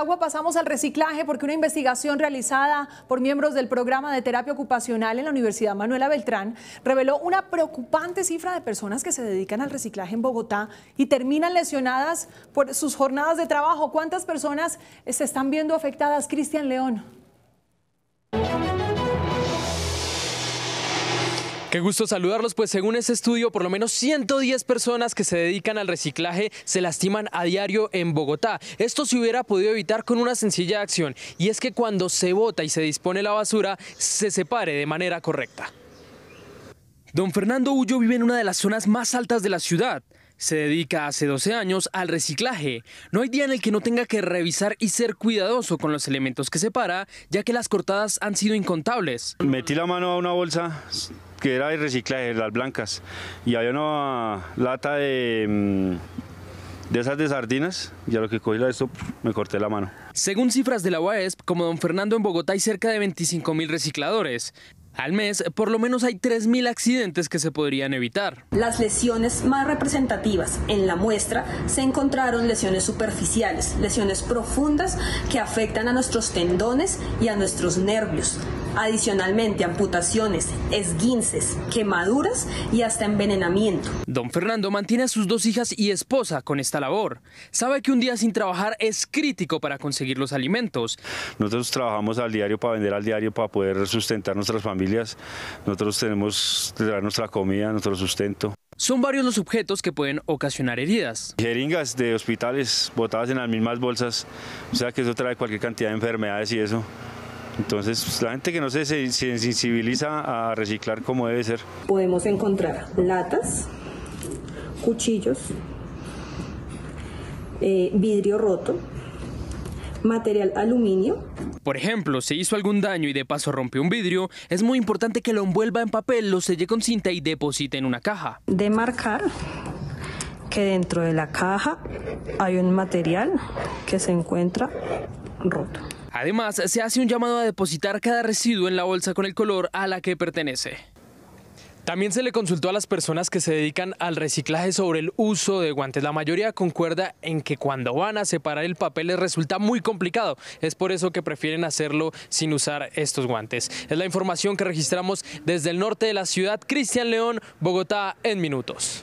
Agua pasamos al reciclaje porque una investigación realizada por miembros del programa de terapia ocupacional en la Universidad Manuela Beltrán reveló una preocupante cifra de personas que se dedican al reciclaje en Bogotá y terminan lesionadas por sus jornadas de trabajo. ¿Cuántas personas se están viendo afectadas, Cristian León? Qué gusto saludarlos, pues según ese estudio, por lo menos 110 personas que se dedican al reciclaje se lastiman a diario en Bogotá. Esto se hubiera podido evitar con una sencilla acción, y es que cuando se bota y se dispone la basura, se separe de manera correcta. Don Fernando Ullo vive en una de las zonas más altas de la ciudad. Se dedica hace 12 años al reciclaje. No hay día en el que no tenga que revisar y ser cuidadoso con los elementos que separa, ya que las cortadas han sido incontables. Metí la mano a una bolsa, que era de reciclaje, las blancas. Y había una lata de, mm, de esas de sardinas y a lo que cogí la de esto me corté la mano. Según cifras de la UASP, como don Fernando en Bogotá hay cerca de 25 mil recicladores. Al mes, por lo menos hay 3.000 accidentes que se podrían evitar. Las lesiones más representativas en la muestra se encontraron lesiones superficiales, lesiones profundas que afectan a nuestros tendones y a nuestros nervios, Adicionalmente, amputaciones, esguinces, quemaduras y hasta envenenamiento. Don Fernando mantiene a sus dos hijas y esposa con esta labor. Sabe que un día sin trabajar es crítico para conseguir los alimentos. Nosotros trabajamos al diario para vender al diario, para poder sustentar nuestras familias. Nosotros tenemos nuestra comida, nuestro sustento. Son varios los objetos que pueden ocasionar heridas. Jeringas de hospitales botadas en las mismas bolsas, o sea que eso trae cualquier cantidad de enfermedades y eso. Entonces, pues, la gente que no se, sensibiliza a reciclar como debe ser. Podemos encontrar latas, cuchillos, eh, vidrio roto, material aluminio. Por ejemplo, si hizo algún daño y de paso rompió un vidrio, es muy importante que lo envuelva en papel, lo selle con cinta y deposite en una caja. De marcar que dentro de la caja hay un material que se encuentra roto. Además, se hace un llamado a depositar cada residuo en la bolsa con el color a la que pertenece. También se le consultó a las personas que se dedican al reciclaje sobre el uso de guantes. La mayoría concuerda en que cuando van a separar el papel les resulta muy complicado. Es por eso que prefieren hacerlo sin usar estos guantes. Es la información que registramos desde el norte de la ciudad. Cristian León, Bogotá, en minutos.